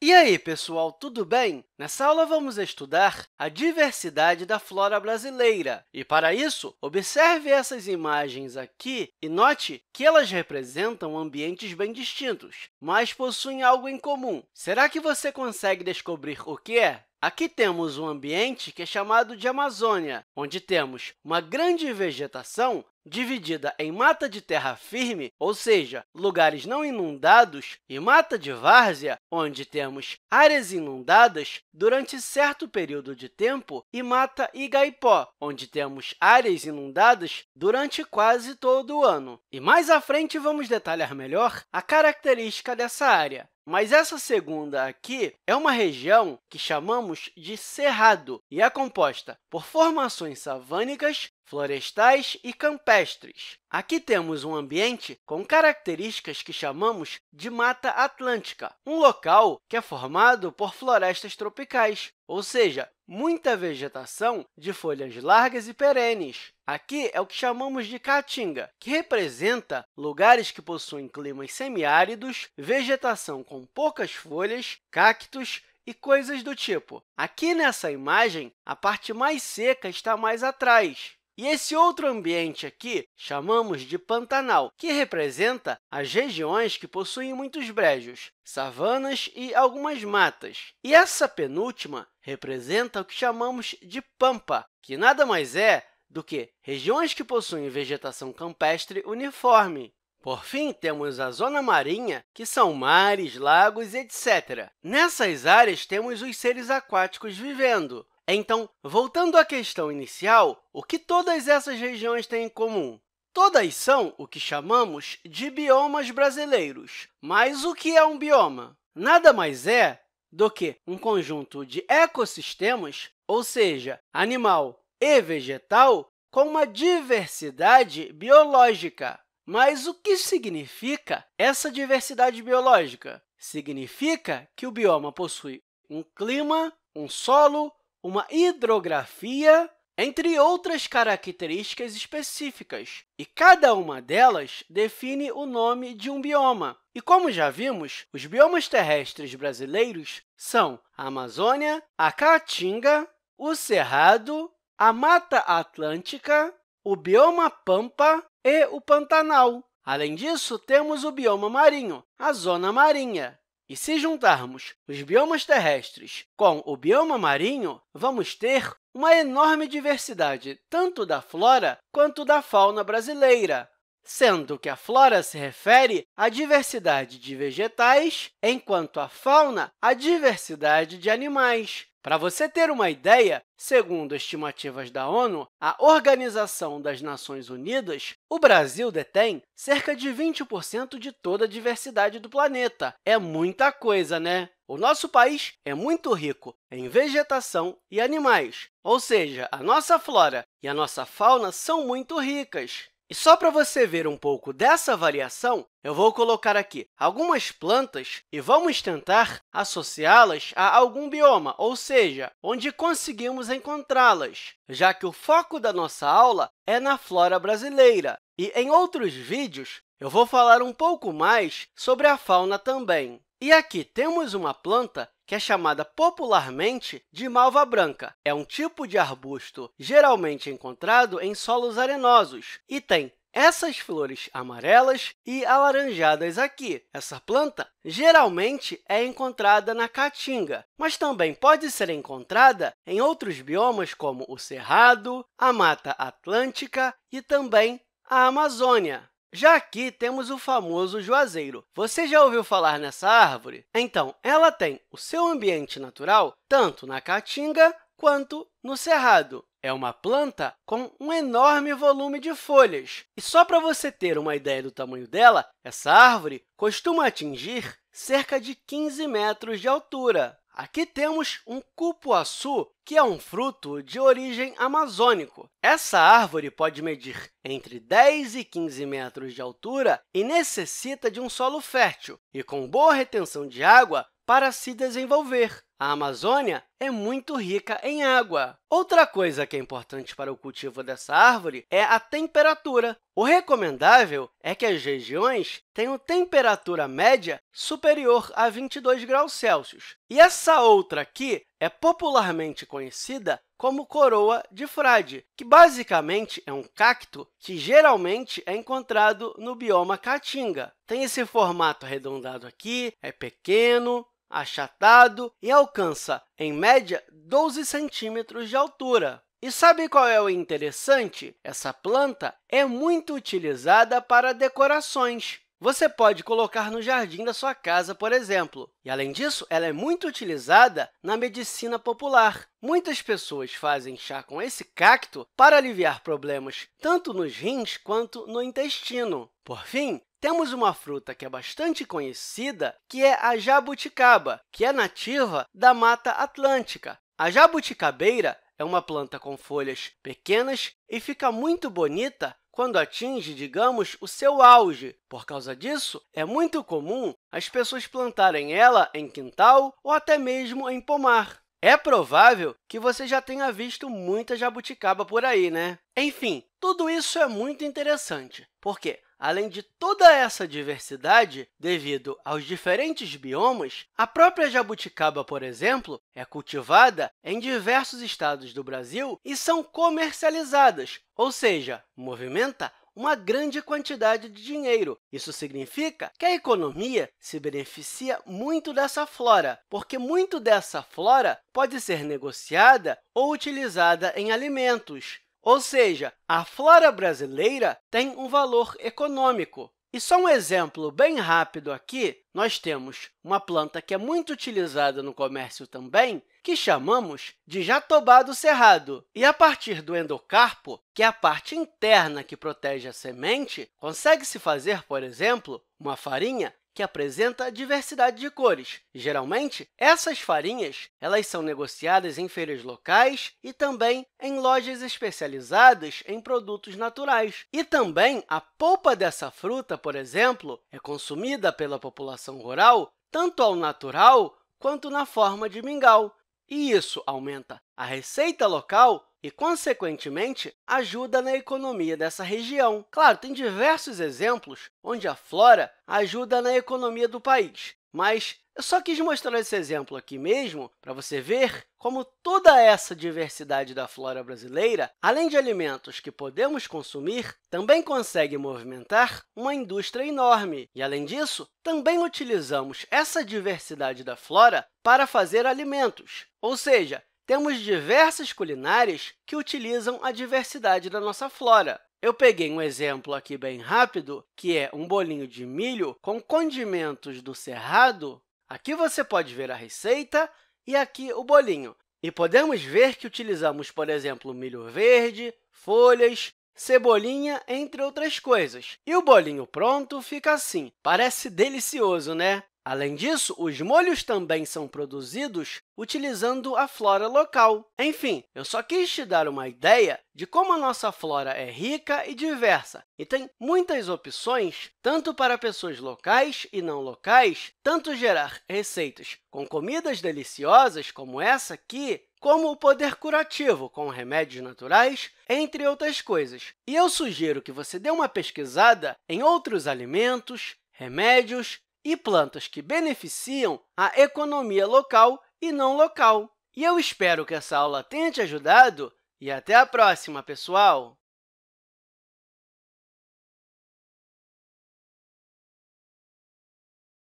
E aí, pessoal, tudo bem? Nessa aula, vamos estudar a diversidade da flora brasileira. E, para isso, observe essas imagens aqui e note que elas representam ambientes bem distintos, mas possuem algo em comum. Será que você consegue descobrir o que é? Aqui temos um ambiente que é chamado de Amazônia, onde temos uma grande vegetação dividida em mata de terra firme, ou seja, lugares não inundados, e mata de várzea, onde temos áreas inundadas durante certo período de tempo, e mata igaipó, onde temos áreas inundadas durante quase todo o ano. E mais à frente vamos detalhar melhor a característica dessa área. Mas essa segunda aqui é uma região que chamamos de cerrado e é composta por formações savânicas, florestais e campestres. Aqui temos um ambiente com características que chamamos de Mata Atlântica, um local que é formado por florestas tropicais, ou seja, muita vegetação de folhas largas e perenes. Aqui é o que chamamos de caatinga, que representa lugares que possuem climas semiáridos, vegetação com poucas folhas, cactos e coisas do tipo. Aqui nessa imagem, a parte mais seca está mais atrás, e esse outro ambiente aqui chamamos de Pantanal, que representa as regiões que possuem muitos brejos, savanas e algumas matas. E essa penúltima representa o que chamamos de Pampa, que nada mais é do que regiões que possuem vegetação campestre uniforme. Por fim, temos a zona marinha, que são mares, lagos, etc. Nessas áreas, temos os seres aquáticos vivendo, então, voltando à questão inicial, o que todas essas regiões têm em comum? Todas são o que chamamos de biomas brasileiros. Mas o que é um bioma? Nada mais é do que um conjunto de ecossistemas, ou seja, animal e vegetal, com uma diversidade biológica. Mas o que significa essa diversidade biológica? Significa que o bioma possui um clima, um solo, uma hidrografia, entre outras características específicas, e cada uma delas define o nome de um bioma. E como já vimos, os biomas terrestres brasileiros são a Amazônia, a Caatinga, o Cerrado, a Mata Atlântica, o bioma Pampa e o Pantanal. Além disso, temos o bioma marinho, a zona marinha, e se juntarmos os biomas terrestres com o bioma marinho, vamos ter uma enorme diversidade tanto da flora quanto da fauna brasileira, sendo que a flora se refere à diversidade de vegetais, enquanto a fauna à diversidade de animais. Para você ter uma ideia, segundo estimativas da ONU, a Organização das Nações Unidas, o Brasil detém cerca de 20% de toda a diversidade do planeta. É muita coisa, né? O nosso país é muito rico em vegetação e animais, ou seja, a nossa flora e a nossa fauna são muito ricas. E só para você ver um pouco dessa variação, eu vou colocar aqui algumas plantas e vamos tentar associá-las a algum bioma, ou seja, onde conseguimos encontrá-las, já que o foco da nossa aula é na flora brasileira. E em outros vídeos, eu vou falar um pouco mais sobre a fauna também. E aqui temos uma planta que é chamada popularmente de malva branca. É um tipo de arbusto geralmente encontrado em solos arenosos e tem essas flores amarelas e alaranjadas aqui. Essa planta geralmente é encontrada na caatinga, mas também pode ser encontrada em outros biomas como o cerrado, a mata atlântica e também a Amazônia. Já aqui temos o famoso juazeiro. Você já ouviu falar nessa árvore? Então, ela tem o seu ambiente natural tanto na caatinga quanto no cerrado. É uma planta com um enorme volume de folhas. E só para você ter uma ideia do tamanho dela, essa árvore costuma atingir cerca de 15 metros de altura. Aqui temos um cupuaçu, que é um fruto de origem amazônico. Essa árvore pode medir entre 10 e 15 metros de altura e necessita de um solo fértil. E com boa retenção de água, para se desenvolver. A Amazônia é muito rica em água. Outra coisa que é importante para o cultivo dessa árvore é a temperatura. O recomendável é que as regiões tenham temperatura média superior a 22 graus Celsius. E essa outra aqui é popularmente conhecida como coroa de frade, que basicamente é um cacto que geralmente é encontrado no bioma caatinga. Tem esse formato arredondado aqui, é pequeno, achatado e alcança, em média, 12 centímetros de altura. E sabe qual é o interessante? Essa planta é muito utilizada para decorações. Você pode colocar no jardim da sua casa, por exemplo. E, além disso, ela é muito utilizada na medicina popular. Muitas pessoas fazem chá com esse cacto para aliviar problemas tanto nos rins quanto no intestino. Por fim, temos uma fruta que é bastante conhecida, que é a jabuticaba, que é nativa da Mata Atlântica. A jabuticabeira é uma planta com folhas pequenas e fica muito bonita quando atinge, digamos, o seu auge. Por causa disso, é muito comum as pessoas plantarem ela em quintal ou até mesmo em pomar. É provável que você já tenha visto muita jabuticaba por aí, né? Enfim, tudo isso é muito interessante, porque Além de toda essa diversidade, devido aos diferentes biomas, a própria jabuticaba, por exemplo, é cultivada em diversos estados do Brasil e são comercializadas, ou seja, movimenta uma grande quantidade de dinheiro. Isso significa que a economia se beneficia muito dessa flora, porque muito dessa flora pode ser negociada ou utilizada em alimentos. Ou seja, a flora brasileira tem um valor econômico. E só um exemplo bem rápido aqui, nós temos uma planta que é muito utilizada no comércio também, que chamamos de jatobá do cerrado. E a partir do endocarpo, que é a parte interna que protege a semente, consegue-se fazer, por exemplo, uma farinha que apresenta diversidade de cores. Geralmente, essas farinhas elas são negociadas em feiras locais e também em lojas especializadas em produtos naturais. E também a polpa dessa fruta, por exemplo, é consumida pela população rural tanto ao natural quanto na forma de mingau. E isso aumenta a receita local e, consequentemente, ajuda na economia dessa região. Claro, tem diversos exemplos onde a flora ajuda na economia do país, mas eu só quis mostrar esse exemplo aqui mesmo para você ver como toda essa diversidade da flora brasileira, além de alimentos que podemos consumir, também consegue movimentar uma indústria enorme. E, além disso, também utilizamos essa diversidade da flora para fazer alimentos. Ou seja, temos diversas culinárias que utilizam a diversidade da nossa flora. Eu peguei um exemplo aqui bem rápido, que é um bolinho de milho com condimentos do Cerrado. Aqui você pode ver a receita e aqui o bolinho. E podemos ver que utilizamos, por exemplo, milho verde, folhas, cebolinha, entre outras coisas. E o bolinho pronto fica assim. Parece delicioso, né? Além disso, os molhos também são produzidos utilizando a flora local. Enfim, eu só quis te dar uma ideia de como a nossa flora é rica e diversa e tem muitas opções, tanto para pessoas locais e não locais, tanto gerar receitas com comidas deliciosas como essa aqui, como o poder curativo com remédios naturais, entre outras coisas. E eu sugiro que você dê uma pesquisada em outros alimentos, remédios e plantas que beneficiam a economia local e não local. E eu espero que essa aula tenha te ajudado e até a próxima, pessoal!